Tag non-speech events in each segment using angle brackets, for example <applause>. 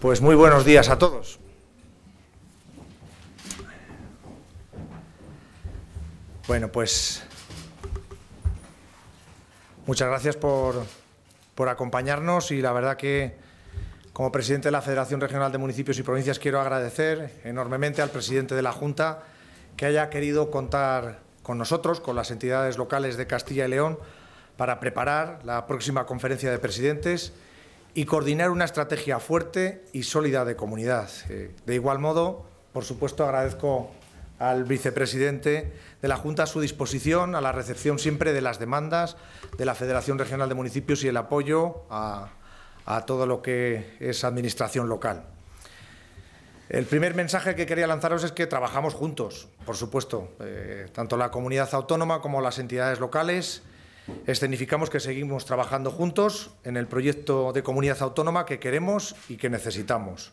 Pues muy buenos días a todos. Bueno, pues muchas gracias por, acompañarnos y la verdad que como presidente de la Federación Regional de Municipios y Provincias quiero agradecer enormemente al presidente de la Junta que haya querido contar con nosotros, con las entidades locales de Castilla y León, para preparar la próxima conferencia de presidentes y coordinar una estrategia fuerte y sólida de comunidad. Eh, de igual modo, por supuesto, agradezco al vicepresidente de la Junta su disposición, a la recepción siempre de las demandas de la Federación Regional de Municipios y el apoyo a, todo lo que es administración local. El primer mensaje que quería lanzaros es que trabajamos juntos, por supuesto, eh, tanto la comunidad autónoma como las entidades locales, escenificamos que seguimos trabajando juntos en el proyecto de comunidad autónoma que queremos y que necesitamos,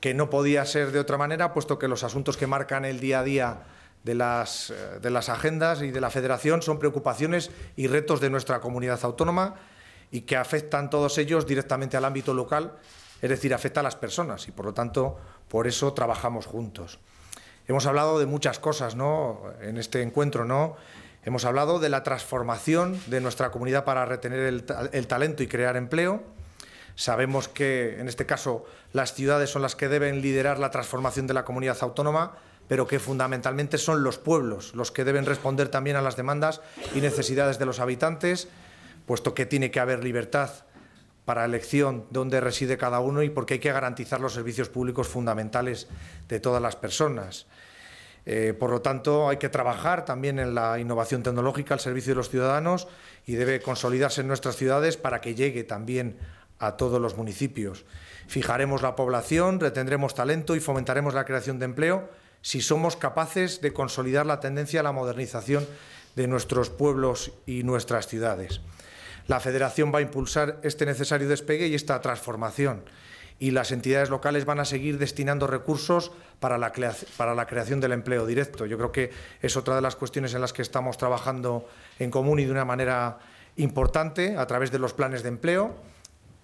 que no podía ser de otra manera, puesto que los asuntos que marcan el día a día de las, eh, de las agendas y de la Federación son preocupaciones y retos de nuestra comunidad autónoma y que afectan todos ellos directamente al ámbito local, es decir, afecta a las personas y, por lo tanto, por eso trabajamos juntos. Hemos hablado de muchas cosas ¿no? en este encuentro, ¿no? Hemos hablado de la transformación de nuestra comunidad para retener el, talento y crear empleo. Sabemos que, en este caso, las ciudades son las que deben liderar la transformación de la comunidad autónoma, pero que fundamentalmente son los pueblos los que deben responder también a las demandas y necesidades de los habitantes, puesto que tiene que haber libertad para elección donde reside cada uno y porque hay que garantizar los servicios públicos fundamentales de todas las personas. Eh, por lo tanto, hay que trabajar también en la innovación tecnológica al servicio de los ciudadanos y debe consolidarse en nuestras ciudades para que llegue también a todos los municipios. Fijaremos la población, retendremos talento y fomentaremos la creación de empleo si somos capaces de consolidar la tendencia a la modernización de nuestros pueblos y nuestras ciudades. La Federación va a impulsar este necesario despegue y esta transformación y las entidades locales van a seguir destinando recursos para la, creación del empleo directo. Yo creo que es otra de las cuestiones en las que estamos trabajando en común y de una manera importante a través de los planes de empleo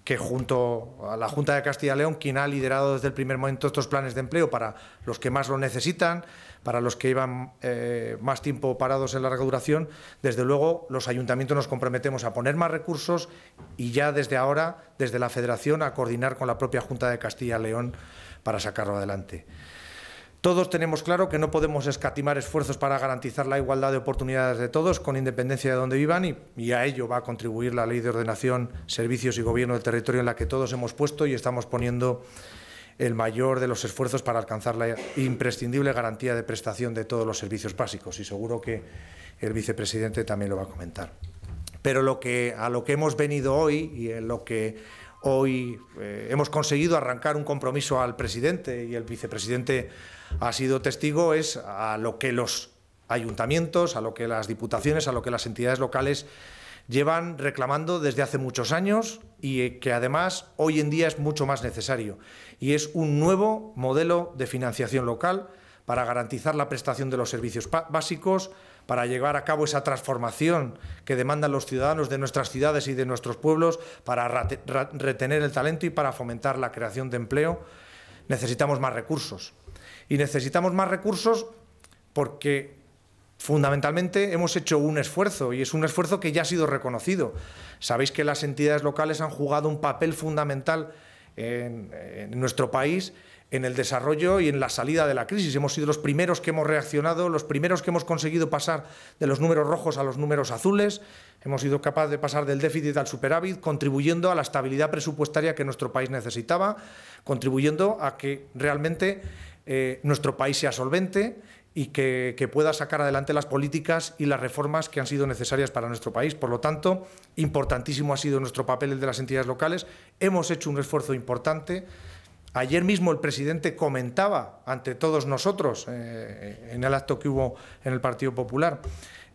que junto a la Junta de Castilla y León, quien ha liderado desde el primer momento estos planes de empleo para los que más lo necesitan, para los que iban eh, más tiempo parados en larga duración, desde luego los ayuntamientos nos comprometemos a poner más recursos y ya desde ahora, desde la Federación, a coordinar con la propia Junta de Castilla y León para sacarlo adelante. Todos tenemos claro que no podemos escatimar esfuerzos para garantizar la igualdad de oportunidades de todos, con independencia de donde vivan, y, a ello va a contribuir la Ley de Ordenación, Servicios y Gobierno del Territorio en la que todos hemos puesto y estamos poniendo el mayor de los esfuerzos para alcanzar la imprescindible garantía de prestación de todos los servicios básicos, y seguro que el vicepresidente también lo va a comentar. Pero a lo que hemos venido hoy y en lo que hoy eh, hemos conseguido arrancar un compromiso al presidente y el vicepresidente ha sido testigo es a lo que los ayuntamientos, a lo que las diputaciones, a lo que las entidades locales llevan reclamando desde hace muchos años y que además hoy en día es mucho más necesario. Y es un nuevo modelo de financiación local para garantizar la prestación de los servicios básicos, para llevar a cabo esa transformación que demandan los ciudadanos de nuestras ciudades y de nuestros pueblos, para retener el talento y para fomentar la creación de empleo, necesitamos más recursos. Y necesitamos más recursos porque fundamentalmente hemos hecho un esfuerzo y es un esfuerzo que ya ha sido reconocido. Sabéis que las entidades locales han jugado un papel fundamental en, nuestro país en el desarrollo y en la salida de la crisis. Hemos sido los primeros que hemos reaccionado, los primeros que hemos conseguido pasar de los números rojos a los números azules, hemos sido capaces de pasar del déficit al superávit, contribuyendo a la estabilidad presupuestaria que nuestro país necesitaba, contribuyendo a que realmente eh, nuestro país sea solvente y que, pueda sacar adelante las políticas y las reformas que han sido necesarias para nuestro país. Por lo tanto, importantísimo ha sido nuestro papel el de las entidades locales. Hemos hecho un esfuerzo importante. Ayer mismo el presidente comentaba ante todos nosotros, eh, en el acto que hubo en el Partido Popular,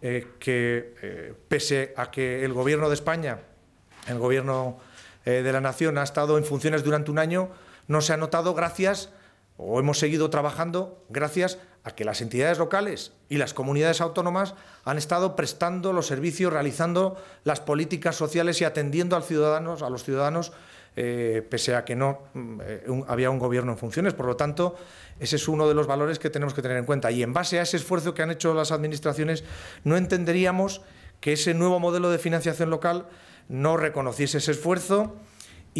eh, que pese a que el Gobierno de España, el Gobierno de la Nación, ha estado en funciones durante un año, no se ha notado gracias o hemos seguido trabajando gracias a que las entidades locales y las comunidades autónomas han estado prestando los servicios, realizando las políticas sociales y atendiendo ciudadanos, a los ciudadanos, eh, pese a que no mm, eh, había un gobierno en funciones. Por lo tanto, ese es uno de los valores que tenemos que tener en cuenta. Y en base a ese esfuerzo que han hecho las administraciones, no entenderíamos que ese nuevo modelo de financiación local no reconociese ese esfuerzo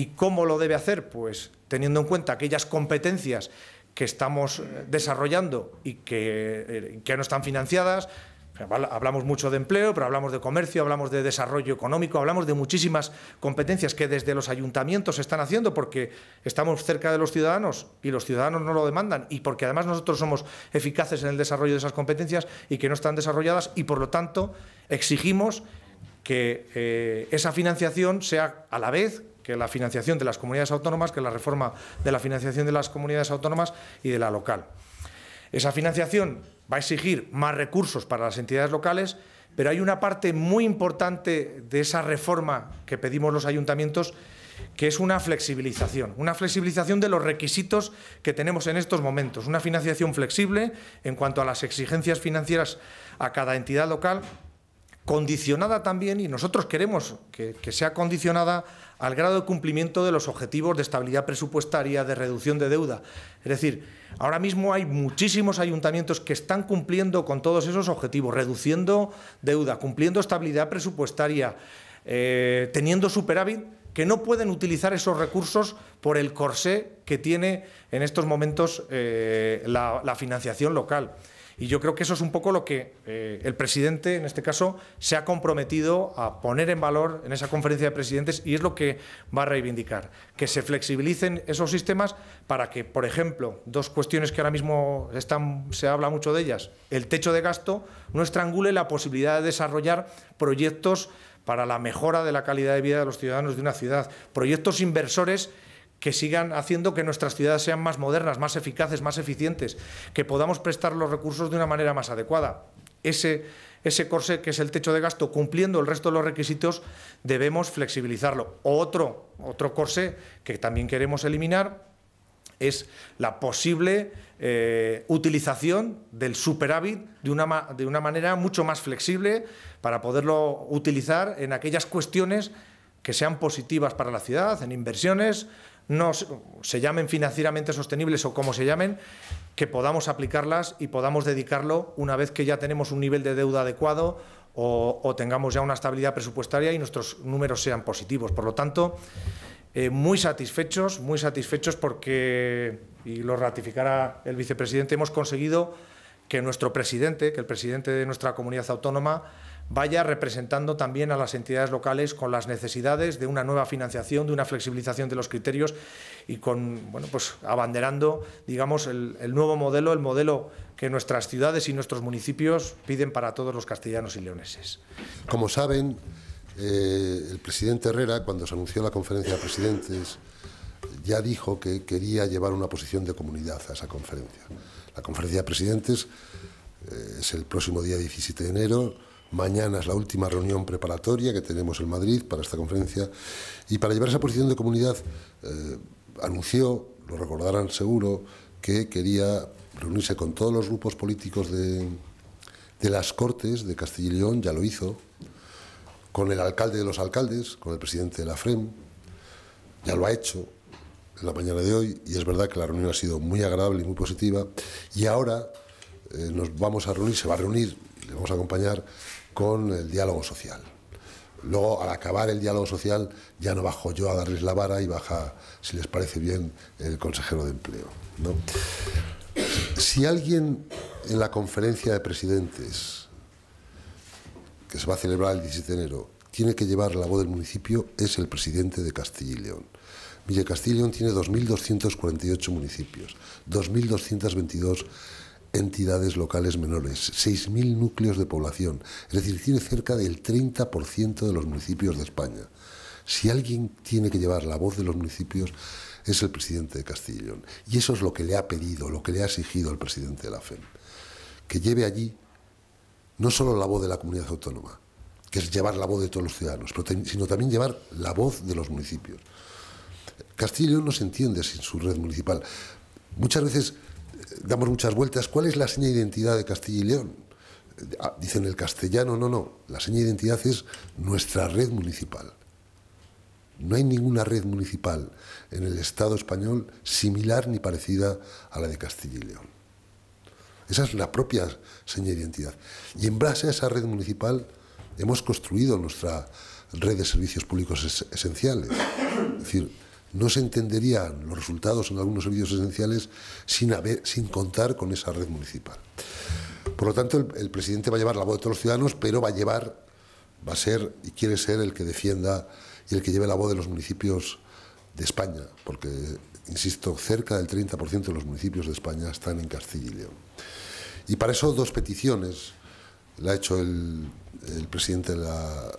¿Y cómo lo debe hacer? Pues teniendo en cuenta aquellas competencias que estamos eh, desarrollando y que, eh, que no están financiadas, pues, Hablamos mucho de empleo, pero hablamos de comercio, hablamos de desarrollo económico, hablamos de muchísimas competencias que desde los ayuntamientos se están haciendo porque estamos cerca de los ciudadanos y los ciudadanos no lo demandan y porque además nosotros somos eficaces en el desarrollo de esas competencias y que no están desarrolladas y por lo tanto exigimos que eh, esa financiación sea a la vez que la financiación de las comunidades autónomas, que la reforma de la financiación de las comunidades autónomas y de la local. Esa financiación va a exigir más recursos para las entidades locales, pero hay una parte muy importante de esa reforma que pedimos los ayuntamientos que es una flexibilización, una flexibilización de los requisitos que tenemos en estos momentos, una financiación flexible en cuanto a las exigencias financieras a cada entidad local condicionada también, y nosotros queremos que, sea condicionada al grado de cumplimiento de los objetivos de estabilidad presupuestaria, de reducción de deuda. Es decir, ahora mismo hay muchísimos ayuntamientos que están cumpliendo con todos esos objetivos, reduciendo deuda, cumpliendo estabilidad presupuestaria, eh, teniendo superávit, que no pueden utilizar esos recursos por el corsé que tiene en estos momentos eh, la financiación local. Y yo creo que eso es un poco lo que eh, el presidente, en este caso, se ha comprometido a poner en valor en esa conferencia de presidentes y es lo que va a reivindicar, que se flexibilicen esos sistemas para que, por ejemplo, dos cuestiones que ahora mismo están, se habla mucho de ellas, el techo de gasto no estrangule la posibilidad de desarrollar proyectos para la mejora de la calidad de vida de los ciudadanos de una ciudad, proyectos inversores que sigan haciendo que nuestras ciudades sean más modernas, más eficaces, más eficientes, que podamos prestar los recursos de una manera más adecuada. Ese, ese corsé que es el techo de gasto, cumpliendo el resto de los requisitos, debemos flexibilizarlo. Otro, otro corsé que también queremos eliminar es la posible eh, utilización del superávit de una, de una manera mucho más flexible para poderlo utilizar en aquellas cuestiones que sean positivas para la ciudad, en inversiones no se llamen financieramente sostenibles o como se llamen, que podamos aplicarlas y podamos dedicarlo una vez que ya tenemos un nivel de deuda adecuado o, tengamos ya una estabilidad presupuestaria y nuestros números sean positivos. Por lo tanto, eh, muy satisfechos, muy satisfechos porque, y lo ratificará el vicepresidente, hemos conseguido que nuestro presidente, que el presidente de nuestra comunidad autónoma, vaya representando también a las entidades locales con las necesidades de una nueva financiación, de una flexibilización de los criterios y con, bueno, pues abanderando, digamos, el, nuevo modelo, el modelo que nuestras ciudades y nuestros municipios piden para todos los castellanos y leoneses. Como saben, eh, el presidente Herrera, cuando se anunció la conferencia de presidentes, ya dijo que quería llevar una posición de comunidad a esa conferencia. La conferencia de presidentes eh, es el próximo día 17 de enero, Mañana es la última reunión preparatoria que tenemos en Madrid para esta conferencia y para llevar esa posición de comunidad eh, anunció, lo recordarán seguro, que quería reunirse con todos los grupos políticos de, las Cortes de Castilla y León, ya lo hizo, con el alcalde de los alcaldes, con el presidente de la FREM, ya lo ha hecho en la mañana de hoy y es verdad que la reunión ha sido muy agradable y muy positiva y ahora eh, nos vamos a reunir, se va a reunir le vamos a acompañar con el diálogo social. Luego, al acabar el diálogo social, ya no bajo yo a darles la vara y baja, si les parece bien, el consejero de empleo. Si alguien en la conferencia de presidentes, que se va a celebrar el 17 de enero, tiene que llevar la voz del municipio, es el presidente de Castilla y León. Mire, Castilla y León tiene 2.248 municipios, 2.222 entidades locales menores, 6.000 núcleos de población, es decir, tiene cerca del 30% de los municipios de España. Si alguien tiene que llevar la voz de los municipios es el presidente de Castellón. Y eso es lo que le ha pedido, lo que le ha exigido al presidente de la FEM. Que lleve allí no solo la voz de la comunidad autónoma, que es llevar la voz de todos los ciudadanos, sino también llevar la voz de los municipios. Castellón no se entiende sin su red municipal. Muchas veces damos muchas vueltas, ¿cuál es la seña de identidad de Castilla y León? Ah, dicen el castellano, no, no, la seña de identidad es nuestra red municipal. No hay ninguna red municipal en el Estado español similar ni parecida a la de Castilla y León. Esa es la propia seña de identidad. Y en base a esa red municipal hemos construido nuestra red de servicios públicos esenciales. No se entenderían los resultados en algunos servicios esenciales sin, sin contar con esa red municipal. Por lo tanto, el, presidente va a llevar la voz de todos los ciudadanos, pero va a llevar, va a ser y quiere ser el que defienda y el que lleve la voz de los municipios de España, porque, insisto, cerca del 30% de los municipios de España están en Castilla y León. Y para eso dos peticiones la ha hecho el, presidente de la,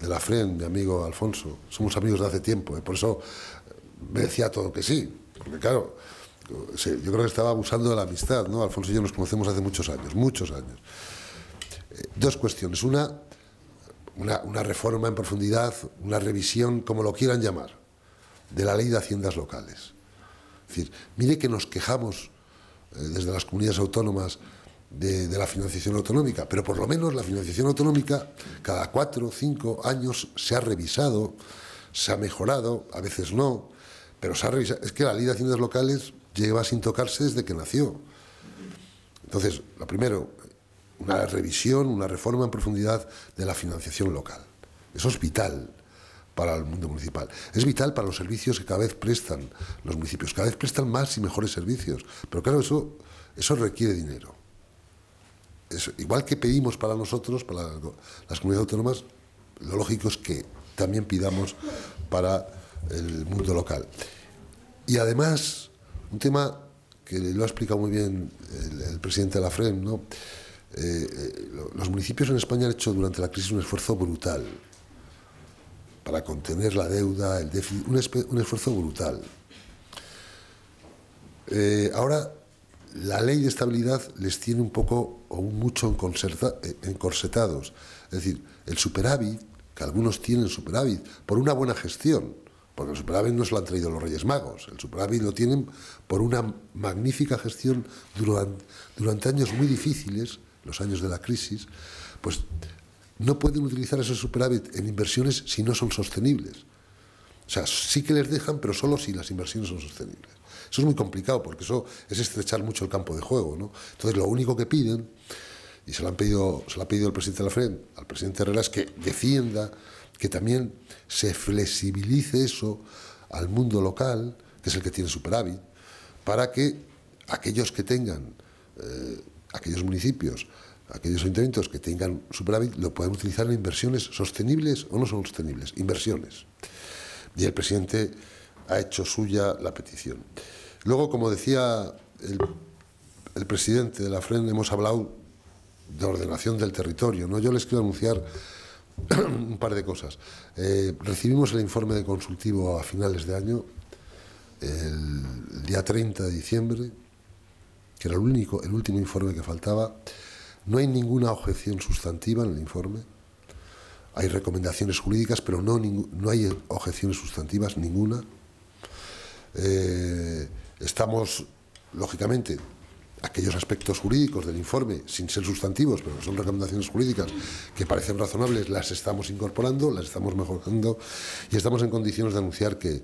de FREN, mi amigo Alfonso. Somos amigos de hace tiempo, eh, por eso me decía todo que sí, porque claro, yo creo que estaba abusando de la amistad, ¿no? Alfonso y yo nos conocemos hace muchos años, muchos años. Eh, dos cuestiones. Una, una, reforma en profundidad, una revisión, como lo quieran llamar, de la ley de haciendas locales. Es decir, mire que nos quejamos eh, desde las comunidades autónomas de, la financiación autonómica, pero por lo menos la financiación autonómica cada cuatro o cinco años se ha revisado, se ha mejorado, a veces no pero Es que la ley de haciendas locales lleva sin tocarse desde que nació. Entonces, lo primero, una revisión, una reforma en profundidad de la financiación local. Eso es vital para el mundo municipal. Es vital para los servicios que cada vez prestan los municipios. Cada vez prestan más y mejores servicios. Pero claro, eso, eso requiere dinero. igual que pedimos para nosotros, para las comunidades autónomas, lo lógico es que también pidamos para el mundo local. Y además, un tema que lo ha explicado muy bien el, presidente de la Frem ¿no? Eh, eh, los municipios en España han hecho durante la crisis un esfuerzo brutal para contener la deuda, el déficit, un, esfuerzo brutal. Eh, ahora, la ley de estabilidad les tiene un poco o mucho encorsetados. Es decir, el superávit, que algunos tienen superávit, por una buena gestión, porque el superávit no se lo han traído los Reyes Magos, el superávit lo tienen por una magnífica gestión durante, durante años muy difíciles, los años de la crisis, pues no pueden utilizar ese superávit en inversiones si no son sostenibles. O sea, sí que les dejan, pero solo si las inversiones son sostenibles. Eso es muy complicado porque eso es estrechar mucho el campo de juego. ¿no? Entonces, lo único que piden, y se lo, han pedido, se lo ha pedido el presidente de la FREN al presidente Herrera, es que defienda que también se flexibilice eso al mundo local, que es el que tiene superávit, para que aquellos que tengan, eh, aquellos municipios, aquellos ayuntamientos que tengan superávit, lo puedan utilizar en inversiones sostenibles o no sostenibles, inversiones. Y el presidente ha hecho suya la petición. Luego, como decía el, presidente de la Frente hemos hablado de ordenación del territorio. ¿no? Yo les quiero anunciar <coughs> un par de cosas. Eh, recibimos el informe de consultivo a finales de año, el día 30 de diciembre, que era el, único, el último informe que faltaba. No hay ninguna objeción sustantiva en el informe. Hay recomendaciones jurídicas, pero no, no hay objeciones sustantivas ninguna. Eh, estamos, lógicamente, aquellos aspectos jurídicos del informe, sin ser sustantivos, pero son recomendaciones jurídicas que parecen razonables, las estamos incorporando, las estamos mejorando y estamos en condiciones de anunciar que,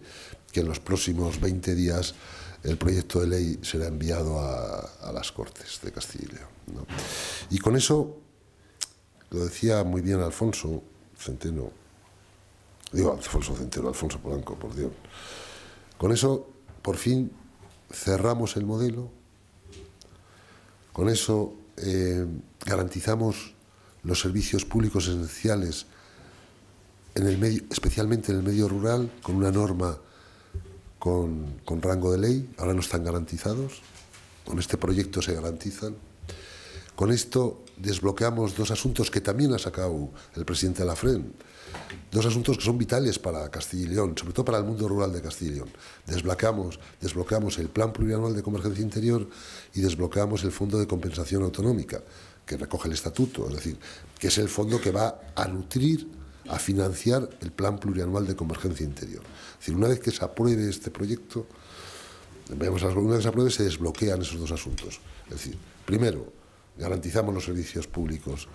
en los próximos 20 días el proyecto de ley será enviado a, las Cortes de Castilla y León. Y con eso, lo decía muy bien Alfonso Centeno, digo Alfonso Centeno, Alfonso Polanco, por Dios, con eso por fin cerramos el modelo con eso eh, garantizamos los servicios públicos esenciales, en el medio, especialmente en el medio rural, con una norma con, con rango de ley. Ahora no están garantizados. Con este proyecto se garantizan. Con esto desbloqueamos dos asuntos que también ha sacado el presidente de la FREN, dos asuntos que son vitales para Castilla y León, sobre todo para el mundo rural de Castilla y León. Desbloqueamos, desbloqueamos el Plan Plurianual de Convergencia Interior y desbloqueamos el Fondo de Compensación Autonómica, que recoge el Estatuto, es decir, que es el fondo que va a nutrir, a financiar el Plan Plurianual de Convergencia Interior. Es decir, una vez que se apruebe este proyecto, vemos, se se desbloquean esos dos asuntos. Es decir, primero, garantizamos los servicios públicos,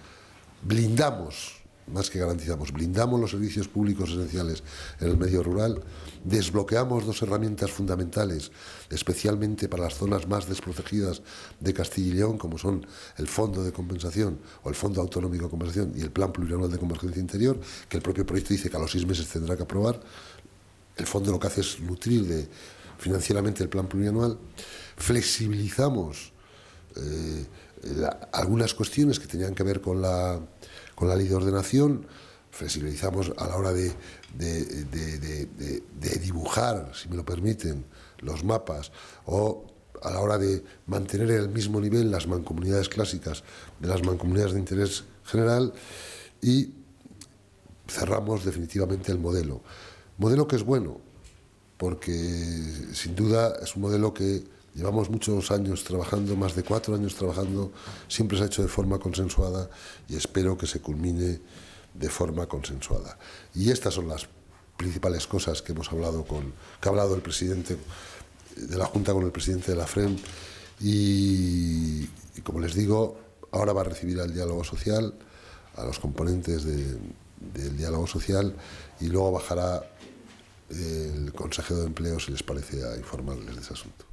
blindamos, más que garantizamos, blindamos los servicios públicos esenciales en el medio rural, desbloqueamos dos herramientas fundamentales, especialmente para las zonas más desprotegidas de Castilla y León, como son el Fondo de Compensación o el Fondo Autonómico de Compensación y el Plan Plurianual de Convergencia Interior, que el propio proyecto dice que a los seis meses tendrá que aprobar. El fondo lo que hace es nutrir de, financieramente el plan plurianual. Flexibilizamos eh, algunas cuestiones que tenían que ver con la, con la ley de ordenación, flexibilizamos pues, a la hora de, dibujar, si me lo permiten, los mapas o a la hora de mantener el mismo nivel las mancomunidades clásicas de las mancomunidades de interés general y cerramos definitivamente el modelo. Modelo que es bueno, porque sin duda es un modelo que Llevamos muchos años trabajando, más de cuatro años trabajando, siempre se ha hecho de forma consensuada y espero que se culmine de forma consensuada. Y estas son las principales cosas que hemos hablado con, que ha hablado el presidente de la Junta con el presidente de la FREM y, como les digo, ahora va a recibir al diálogo social, a los componentes del diálogo social y luego bajará el consejero de empleo si les parece a informarles de ese asunto.